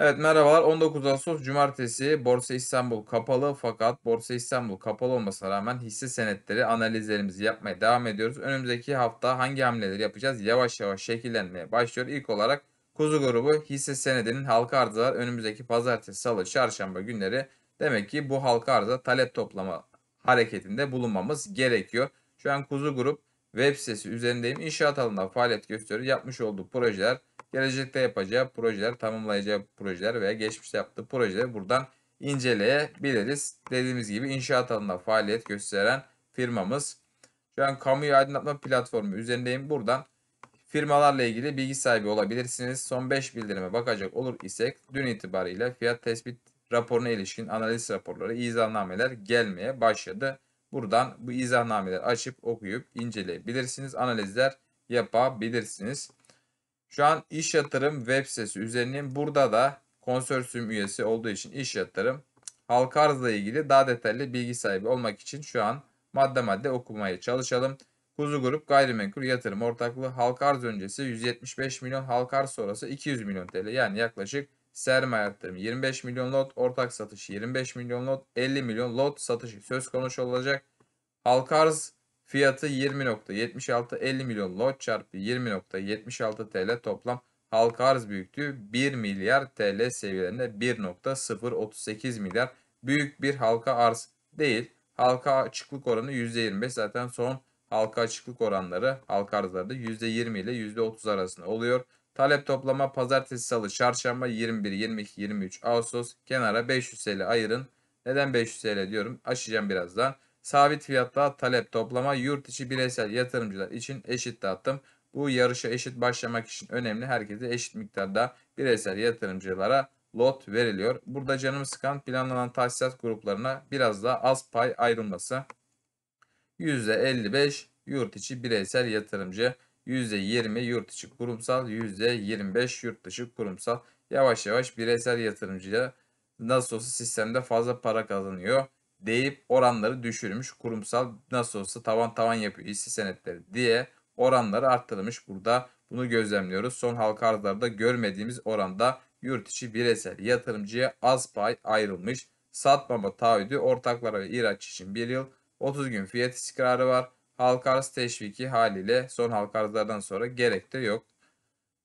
Evet merhabalar. 19 Ağustos Cumartesi Borsa İstanbul kapalı fakat Borsa İstanbul kapalı olmasına rağmen hisse senetleri analizlerimizi yapmaya devam ediyoruz. Önümüzdeki hafta hangi hamleleri yapacağız? Yavaş yavaş şekillenmeye başlıyor. İlk olarak Kuzu grubu hisse senedinin halka arzalar önümüzdeki pazartesi, salı, çarşamba günleri demek ki bu halka arza talep toplama hareketinde bulunmamız gerekiyor. Şu an Kuzu grup web sitesi üzerindeyim. İnşaat alanında faaliyet gösteriyor. Yapmış olduğu projeler gelecekte yapacağı projeler, tamamlayacağı projeler veya geçmişte yaptığı projeleri buradan inceleyebiliriz. Dediğimiz gibi inşaat alanında faaliyet gösteren firmamız. Şu an kamuyu aydınlatma platformu üzerindeyim. Buradan firmalarla ilgili bilgi sahibi olabilirsiniz. Son 5 bildirime bakacak olur isek dün itibariyle fiyat tespit raporuna ilişkin analiz raporları, izahnameler gelmeye başladı. Buradan bu izahnameleri açıp okuyup inceleyebilirsiniz. Analizler yapabilirsiniz. Şu an iş yatırım web sitesi üzerinin burada da konsorsiyum üyesi olduğu için iş yatırım halka arzla ilgili daha detaylı bilgi sahibi olmak için şu an madde madde okumaya çalışalım. Kuzu Grup Gayrimenkul Yatırım Ortaklığı halka arz öncesi 175 milyon halka arz sonrası 200 milyon TL yani yaklaşık sermaye artırımı 25 milyon lot ortak satışı 25 milyon lot 50 milyon lot satışı söz konusu olacak. Halka arz Fiyatı 20.76 50 milyon lot çarpı 20.76 TL toplam halka arz büyüklüğü 1 milyar TL seviyelerinde 1.038 milyar büyük bir halka arz değil. Halka açıklık oranı %25 zaten son halka açıklık oranları halka arzları arzlarda %20 ile %30 arasında oluyor. Talep toplama pazartesi, salı, çarşamba 21, 22, 23 Ağustos kenara 500 TL ayırın. Neden 500 TL diyorum? Açacağım birazdan. Sabit fiyatta talep toplama yurt içi bireysel yatırımcılar için eşit dağıttım. Bu yarışa eşit başlamak için önemli. Herkese eşit miktarda bireysel yatırımcılara lot veriliyor. Burada canımı sıkan planlanan tahsisat gruplarına biraz daha az pay ayrılması. %55 yurt içi bireysel yatırımcı, %20 yurt içi kurumsal, %25 yurt dışı kurumsal. Yavaş yavaş bireysel yatırımcıya nasıl olsa sistemde fazla para kazanıyor deyip oranları düşürmüş. Kurumsal nasıl olsa tavan tavan yapıyor hisse senetleri diye oranları arttırmış Burada bunu gözlemliyoruz. Son halka arzlarda görmediğimiz oranda yurt içi bireysel yatırımcıya az pay ayrılmış. Satmama taahhüdü ortaklara ve ihraç için 1 yıl 30 gün fiyat istikrarı var. Halka arz teşviki haliyle son halka arzlardan sonra gerek de yok.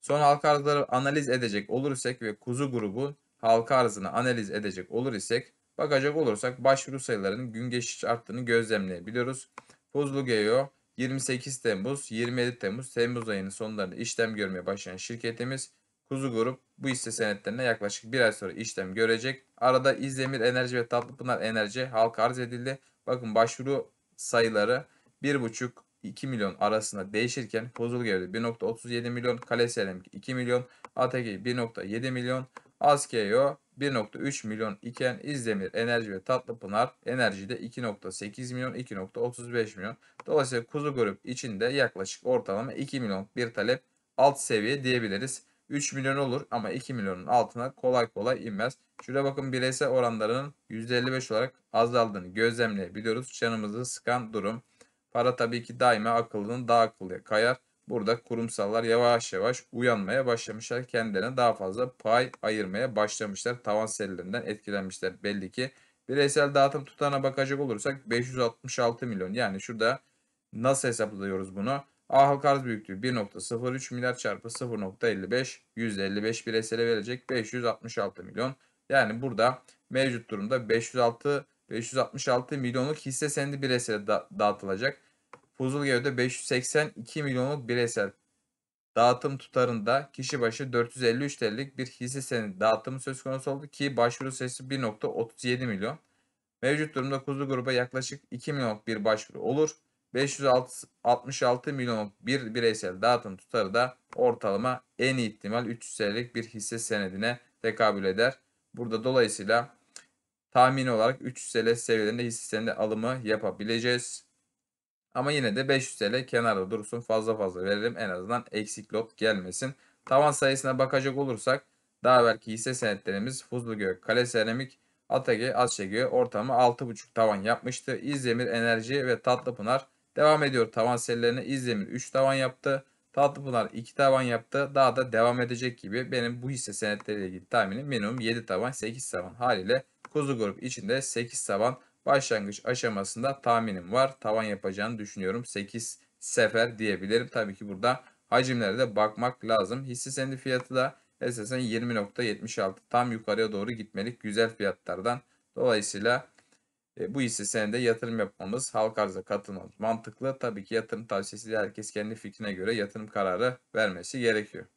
Son halka arzları analiz edecek olursak ve kuzu grubu halka arzını analiz edecek olur isek Bakacak olursak başvuru sayılarının gün geçiş arttığını gözlemleyebiliyoruz. Buzlu Geo 28 Temmuz, 27 Temmuz, Temmuz ayının sonlarında işlem görmeye başlayan şirketimiz Kuzu Grup bu hisse senetlerine yaklaşık bir ay sonra işlem görecek. Arada İzdemir Enerji ve Tatlıpınar Enerji halka arz edildi. Bakın başvuru sayıları 1,5-2 milyon arasında değişirken Bozulgev'de 1.37 milyon, Kaleselemik 2 milyon, ATG 1.7 milyon, Askeo 1.3 milyon iken İzdemir Enerji ve Tatlıpınar Enerji'de 2.8 milyon 2.35 milyon. Dolayısıyla Kuzu Grup içinde yaklaşık ortalama 2 milyon bir talep alt seviye diyebiliriz. 3 milyon olur ama 2 milyonun altına kolay kolay inmez. Şuraya bakın bireysel oranlarının %55 olarak azaldığını gözlemleyebiliyoruz. Canımızı sıkan durum. Para tabii ki daima akıllının daha akıllıya kayar. Burada kurumsallar yavaş yavaş uyanmaya başlamışlar. Kendilerine daha fazla pay ayırmaya başlamışlar. Tavan serilerinden etkilenmişler belli ki. Bireysel dağıtım tutarına bakacak olursak 566 milyon. Yani şurada nasıl hesaplıyoruz bunu? A halk arz büyüklüğü 1.03 milyar çarpı 0.55 155 bireysele verecek 566 milyon. Yani burada mevcut durumda 506 566 milyonluk hisse senedi bireysele da dağıtılacak. Fuzulgev'de 582 milyonluk bireysel dağıtım tutarında kişi başı 453 TL'lik bir hisse senedi dağıtımı söz konusu oldu ki başvuru sayısı 1.37 milyon. Mevcut durumda Kuzu Grubu'na yaklaşık 2 milyonluk bir başvuru olur. 566 milyonluk bir bireysel dağıtım tutarı da ortalama en ihtimal 300 TL'lik bir hisse senedine tekabül eder. Burada dolayısıyla tahmini olarak 300 TL seviyelerinde hisse senedi alımı yapabileceğiz. Ama yine de 500 TL kenarda dursun fazla fazla verelim en azından eksik lot gelmesin. Tavan sayısına bakacak olursak daha belki hisse senetlerimiz Fuzlugöl, Kale Seramik, Atake, Asçegöl ortamı 6.5 tavan yapmıştı. İzdemir Enerji ve Tatlıpınar devam ediyor tavan serilerine. İzdemir 3 tavan yaptı. Tatlıpınar 2 tavan yaptı. Daha da devam edecek gibi benim bu hisse senetleriyle ilgili tahminim minimum 7 tavan 8 tavan haliyle Kuzu Grup içinde 8 tavan Başlangıç aşamasında tahminim var. Tavan yapacağını düşünüyorum. 8 sefer diyebilirim. Tabii ki burada hacimlere de bakmak lazım. Hisse senedi fiyatı da esasen 20.76 tam yukarıya doğru gitmelik güzel fiyatlardan. Dolayısıyla e, bu hisse senede yatırım yapmamız, halk arıza katılmamız mantıklı. Tabii ki yatırım tavsiyesi herkes kendi fikrine göre yatırım kararı vermesi gerekiyor.